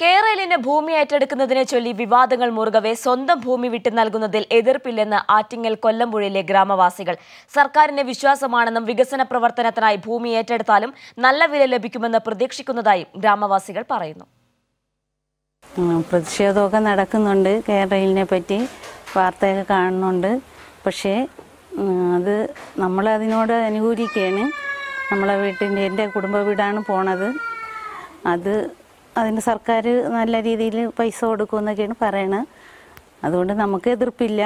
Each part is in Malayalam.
കേരളിന് ഭൂമി ഏറ്റെടുക്കുന്നതിനെ ചൊല്ലി വിവാദങ്ങൾ മുറുകവെ സ്വന്തം ഭൂമി വിട്ടു നൽകുന്നതിൽ എതിർപ്പില്ലെന്ന് ആറ്റിങ്ങൽ കൊല്ലമ്പുഴയിലെ ഗ്രാമവാസികൾ സർക്കാരിന്റെ വിശ്വാസമാണെന്നും വികസന പ്രവർത്തനത്തിനായി ഭൂമി ഏറ്റെടുത്താലും നല്ല വില ലഭിക്കുമെന്ന് പ്രതീക്ഷിക്കുന്നതായും ഗ്രാമവാസികൾ പറയുന്നു പ്രതിഷേധമൊക്കെ നടക്കുന്നുണ്ട് കേരളിനെ പറ്റി വാർത്തയൊക്കെ കാണുന്നുണ്ട് പക്ഷേ അത് നമ്മൾ അതിനോട് അനുകൂലിക്കുകയാണ് നമ്മളെ വീട്ടിൻ്റെ എൻ്റെ കുടുംബ വീടാണ് പോണത് അത് അതിന് സർക്കാർ നല്ല രീതിയിൽ പൈസ കൊടുക്കുമെന്നൊക്കെയാണ് പറയണത് അതുകൊണ്ട് നമുക്ക് എതിർപ്പില്ല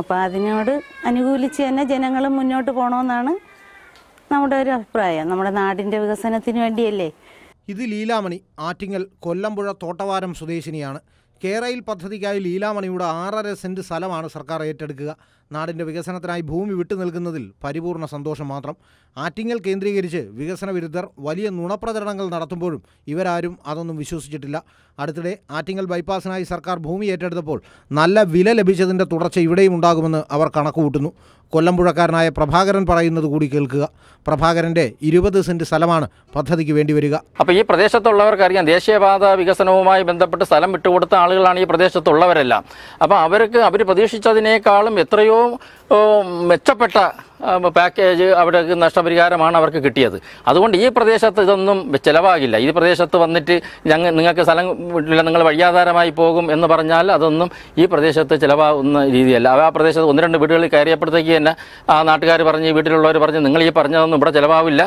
അപ്പോൾ അതിനോട് അനുകൂലിച്ച് തന്നെ ജനങ്ങൾ മുന്നോട്ട് പോകണമെന്നാണ് നമ്മുടെ ഒരു അഭിപ്രായം നമ്മുടെ നാടിൻ്റെ വികസനത്തിന് വേണ്ടിയല്ലേ ഇത് ലീലാമണി ആറ്റിങ്ങൽ കൊല്ലമ്പുഴ തോട്ടവാരം സ്വദേശിനിയാണ് കേരയിൽ പദ്ധതിക്കായി ലീലാമണിയുടെ ആറര സെൻറ്റ് സ്ഥലമാണ് സർക്കാർ ഏറ്റെടുക്കുക നാടിൻ്റെ വികസനത്തിനായി ഭൂമി വിട്ടു നൽകുന്നതിൽ പരിപൂർണ സന്തോഷം മാത്രം ആറ്റിങ്ങൽ കേന്ദ്രീകരിച്ച് വികസന വിരുദ്ധർ വലിയ നുണപ്രചരണങ്ങൾ നടത്തുമ്പോഴും ഇവരാരും അതൊന്നും വിശ്വസിച്ചിട്ടില്ല അടുത്തിടെ ആറ്റിങ്ങൽ ബൈപ്പാസിനായി സർക്കാർ ഭൂമി ഏറ്റെടുത്തപ്പോൾ നല്ല വില ലഭിച്ചതിൻ്റെ തുടർച്ച ഇവിടെയും ഉണ്ടാകുമെന്ന് അവർ കണക്കുകൂട്ടുന്നു കൊല്ലമ്പുഴക്കാരനായ പ്രഭാകരൻ പറയുന്നത് കൂടി കേൾക്കുക പ്രഭാകരന്റെ ഇരുപത് സെന്റ് സ്ഥലമാണ് പദ്ധതിക്ക് വേണ്ടി വരിക അപ്പൊ ഈ പ്രദേശത്തുള്ളവർക്കറിയാം ദേശീയപാത വികസനവുമായി ബന്ധപ്പെട്ട് സ്ഥലം വിട്ടുകൊടുത്ത ആളുകളാണ് ഈ പ്രദേശത്തുള്ളവരെല്ലാം അപ്പൊ അവർക്ക് അവർ പ്രതീക്ഷിച്ചതിനേക്കാളും എത്രയോ ഏറ്റവും മെച്ചപ്പെട്ട പാക്കേജ് അവിടെ നഷ്ടപരിഹാരമാണ് അവർക്ക് കിട്ടിയത് അതുകൊണ്ട് ഈ പ്രദേശത്ത് ഇതൊന്നും ചിലവാകില്ല ഈ പ്രദേശത്ത് വന്നിട്ട് ഞങ്ങൾ നിങ്ങൾക്ക് സ്ഥലം ഇല്ല നിങ്ങൾ വഴിയാധാരമായി പോകും എന്ന് പറഞ്ഞാൽ അതൊന്നും ഈ പ്രദേശത്ത് ചിലവാകുന്ന രീതിയല്ല ആ പ്രദേശത്ത് ഒന്ന് രണ്ട് വീടുകളിൽ കയറിയപ്പോഴത്തേക്ക് തന്നെ ആ നാട്ടുകാർ പറഞ്ഞ് വീട്ടിലുള്ളവർ പറഞ്ഞ് നിങ്ങൾ ഈ പറഞ്ഞതൊന്നും ഇവിടെ ചിലവാവില്ല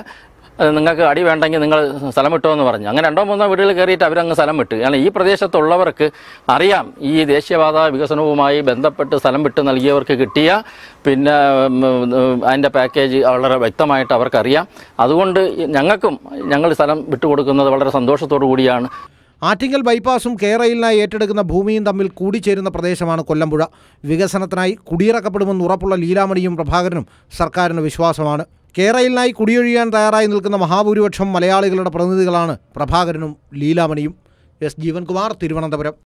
നിങ്ങൾക്ക് അടി വേണ്ടെങ്കിൽ നിങ്ങൾ സ്ഥലം വിട്ടോ എന്ന് പറഞ്ഞു അങ്ങനെ രണ്ടോ മൂന്നോ വീടുകൾ കയറിയിട്ട് അവരങ്ങ് സ്ഥലം വിട്ടു കാരണം ഈ പ്രദേശത്തുള്ളവർക്ക് അറിയാം ഈ ദേശീയപാത വികസനവുമായി ബന്ധപ്പെട്ട് സ്ഥലം വിട്ട് നൽകിയവർക്ക് കിട്ടിയ പിന്നെ അതിൻ്റെ പാക്കേജ് വളരെ വ്യക്തമായിട്ട് അവർക്കറിയാം അതുകൊണ്ട് ഞങ്ങൾക്കും ഞങ്ങൾ സ്ഥലം വിട്ടുകൊടുക്കുന്നത് വളരെ സന്തോഷത്തോടു കൂടിയാണ് ആറ്റിങ്ങൽ ബൈപ്പാസും കേരയിലിനായി ഏറ്റെടുക്കുന്ന ഭൂമിയും തമ്മിൽ കൂടിച്ചേരുന്ന പ്രദേശമാണ് കൊല്ലമ്പുഴ വികസനത്തിനായി കുടിയിറക്കപ്പെടുമെന്ന് ഉറപ്പുള്ള ലീലാമണിയും പ്രഭാകരനും സർക്കാരിന് വിശ്വാസമാണ് കേരളയിലായി കുടിയൊഴിയാൻ തയ്യാറായി നിൽക്കുന്ന മഹാഭൂരിപക്ഷം മലയാളികളുടെ പ്രതിനിധികളാണ് പ്രഭാകരനും ലീലാമണിയും എസ് ജീവൻകുമാർ തിരുവനന്തപുരം